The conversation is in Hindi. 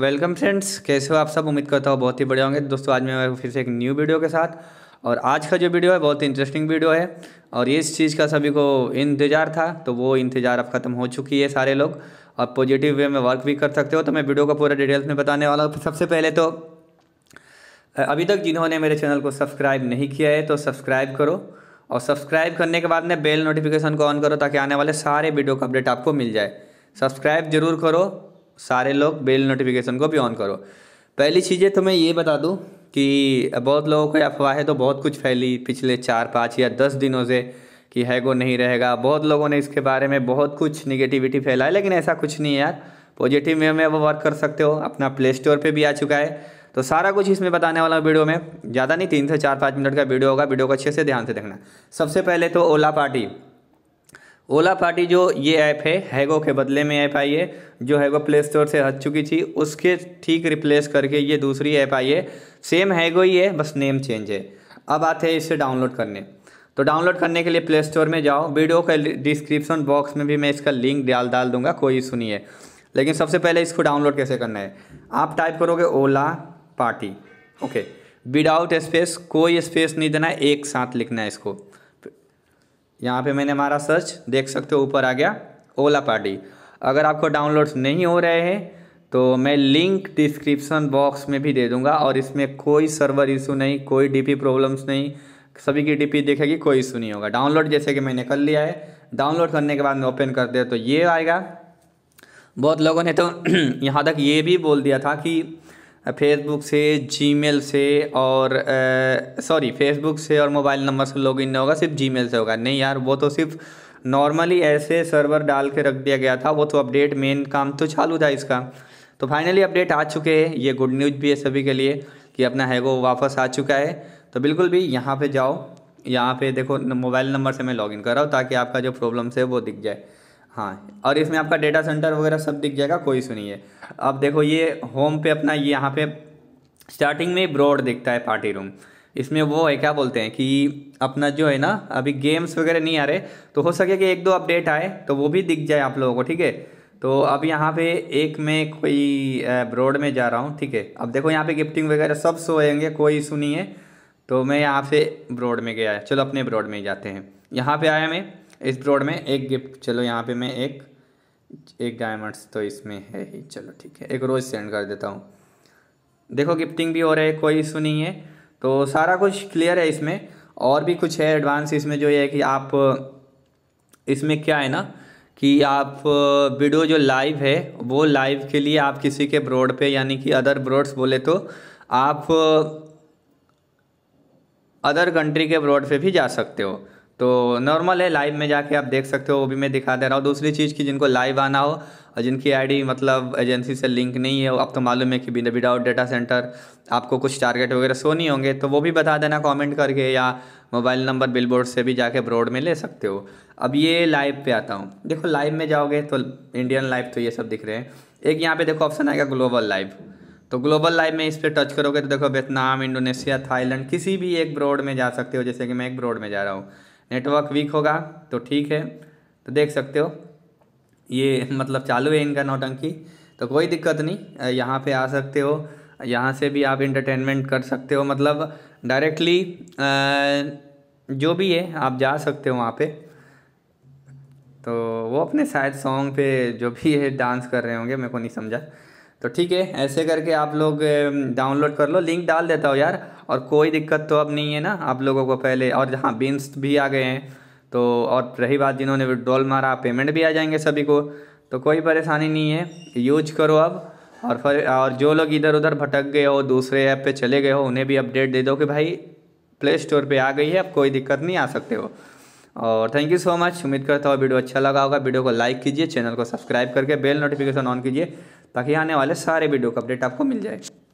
वेलकम फ्रेंड्स कैसे हो आप सब उम्मीद करता हूँ बहुत ही बढ़िया होंगे दोस्तों आज मैं फिर से एक न्यू वीडियो के साथ और आज का जो वीडियो है बहुत ही इंटरेस्टिंग वीडियो है और इस चीज़ का सभी को इंतज़ार था तो वो इंतज़ार अब खत्म हो चुकी है सारे लोग आप पॉजिटिव वे में वर्क भी कर सकते हो तो मैं वीडियो का पूरा डिटेल्स में बताने वाला हूँ सबसे पहले तो अभी तक जिन्होंने मेरे चैनल को सब्सक्राइब नहीं किया है तो सब्सक्राइब करो और सब्सक्राइब करने के बाद में बेल नोटिफिकेशन को ऑन करो ताकि आने वाले सारे वीडियो का अपडेट आपको मिल जाए सब्सक्राइब जरूर करो सारे लोग बेल नोटिफिकेशन को भी ऑन करो पहली चीज़ें तो मैं ये बता दूँ कि बहुत लोगों को अफवाहें तो बहुत कुछ फैली पिछले चार पाँच या दस दिनों से कि हैगो नहीं रहेगा बहुत लोगों ने इसके बारे में बहुत कुछ निगेटिविटी फैला है लेकिन ऐसा कुछ नहीं है यार पॉजिटिव वे में वो वर्क कर सकते हो अपना प्ले स्टोर पर भी आ चुका है तो सारा कुछ इसमें बताने वाला वीडियो में ज़्यादा नहीं तीन से चार पाँच मिनट का वीडियो होगा वीडियो को अच्छे से ध्यान से देखना सबसे पहले तो ओला पार्टी ओला पार्टी जो ये ऐप है हैगो के बदले में ऐप आई है जो हैगो प्ले स्टोर से हट चुकी थी उसके ठीक रिप्लेस करके ये दूसरी ऐप आई है सेम हैगो ही है बस नेम चेंज है अब आते हैं इसे डाउनलोड करने तो डाउनलोड करने के लिए प्ले स्टोर में जाओ वीडियो का डिस्क्रिप्शन बॉक्स में भी मैं इसका लिंक डाल डाल दूंगा कोई इशू नहीं है लेकिन सबसे पहले इसको डाउनलोड कैसे करना है आप टाइप करोगे Ola party okay without space कोई स्पेस नहीं देना है एक साथ लिखना है इसको यहाँ पे मैंने हमारा सर्च देख सकते हो ऊपर आ गया ओला पार्टी अगर आपको डाउनलोड नहीं हो रहे हैं तो मैं लिंक डिस्क्रिप्शन बॉक्स में भी दे दूंगा और इसमें कोई सर्वर इशू नहीं कोई डीपी प्रॉब्लम्स नहीं सभी की डीपी देखेगी कोई इशू नहीं होगा डाउनलोड जैसे कि मैंने कर लिया है डाउनलोड करने के बाद में ओपन कर दे तो ये आएगा बहुत लोगों ने तो यहाँ तक ये भी बोल दिया था कि फेसबुक से जीमेल से और सॉरी फेसबुक से और मोबाइल नंबर से लॉग नहीं होगा सिर्फ जीमेल से होगा नहीं यार वो तो सिर्फ नॉर्मली ऐसे सर्वर डाल के रख दिया गया था वो तो अपडेट मेन काम तो चालू था इसका तो फाइनली अपडेट आ चुके हैं ये गुड न्यूज़ भी है सभी के लिए कि अपना हैगो वापस आ चुका है तो बिल्कुल भी यहाँ पे जाओ यहाँ पे देखो मोबाइल नंबर से मैं लॉगिन कर रहा हूँ ताकि आपका जो प्रॉब्लम्स है वो दिख जाए हाँ और इसमें आपका डेटा सेंटर वगैरह सब दिख जाएगा कोई सुनिए है अब देखो ये होम पे अपना ये यहाँ पे स्टार्टिंग में ब्रॉड दिखता है पार्टी रूम इसमें वो है क्या बोलते हैं कि अपना जो है ना अभी गेम्स वगैरह नहीं आ रहे तो हो सके कि एक दो अपडेट आए तो वो भी दिख जाए आप लोगों को ठीक है तो अब यहाँ पे एक में कोई ब्रॉड में जा रहा हूँ ठीक है अब देखो यहाँ पे गिफ्टिंग वगैरह सब सोएंगे कोई सुनिए तो मैं यहाँ से ब्रॉड में गया चलो अपने ब्रॉड में ही जाते हैं यहाँ पे आया मैं इस ब्रोड में एक गिफ्ट चलो यहाँ पे मैं एक एक डायमंड्स तो इसमें है ही चलो ठीक है एक रोज़ सेंड कर देता हूँ देखो गिफ्टिंग भी हो रहा है कोई इशू नहीं है तो सारा कुछ क्लियर है इसमें और भी कुछ है एडवांस इसमें जो ये है कि आप इसमें क्या है ना कि आप वीडियो जो लाइव है वो लाइव के लिए आप किसी के ब्रॉड पे यानी कि अदर ब्रॉड्स बोले तो आप अदर कंट्री के ब्रॉड पे भी जा सकते हो तो नॉर्मल है लाइव में जाके आप देख सकते हो वो भी मैं दिखा दे रहा हूँ दूसरी चीज़ की जिनको लाइव आना हो और जिनकी आईडी मतलब एजेंसी से लिंक नहीं है अब तो मालूम है कि बिना विदाउट डेटा सेंटर आपको कुछ टारगेट वगैरह सो नहीं होंगे तो वो भी बता देना कमेंट करके या मोबाइल नंबर बिलबोर्ड से भी जाके ब्रॉड में ले सकते हो अब ये लाइव पे आता हूँ देखो लाइव में जाओगे तो इंडियन लाइव तो ये सब दिख रहे हैं एक यहाँ पे देखो ऑप्शन आएगा ग्लोबल लाइव तो ग्लोबल लाइव में इस पर टच करोगे तो देखो वियतनाम इंडोनेशिया थाईलैंड किसी भी एक ब्रॉड में जा सकते हो जैसे कि मैं एक ब्रॉड में जा रहा हूँ नेटवर्क वीक होगा तो ठीक है तो देख सकते हो ये मतलब चालू है इनका नौटंकी तो कोई दिक्कत नहीं यहाँ पे आ सकते हो यहाँ से भी आप इंटरटेनमेंट कर सकते हो मतलब डायरेक्टली जो भी है आप जा सकते हो वहाँ पे तो वो अपने शायद सॉन्ग पे जो भी है डांस कर रहे होंगे मेरे को नहीं समझा तो ठीक है ऐसे करके आप लोग डाउनलोड कर लो लिंक डाल देता हूँ यार और कोई दिक्कत तो अब नहीं है ना आप लोगों को पहले और हाँ बीन्स भी आ गए हैं तो और रही बात जिन्होंने विड्रॉल मारा पेमेंट भी आ जाएंगे सभी को तो कोई परेशानी नहीं है यूज करो अब और फिर और जो लोग इधर उधर भटक गए हो दूसरे ऐप पे चले गए हो उन्हें भी अपडेट दे दो कि भाई प्ले स्टोर पे आ गई है अब कोई दिक्कत नहीं आ सकते हो और थैंक यू सो मच उम्मीद करता हूँ वीडियो अच्छा लगा होगा वीडियो को लाइक कीजिए चैनल को सब्सक्राइब करके बेल नोटिफिकेशन ऑन कीजिए ताकि आने वाले सारे वीडियो का अपडेट आपको मिल जाए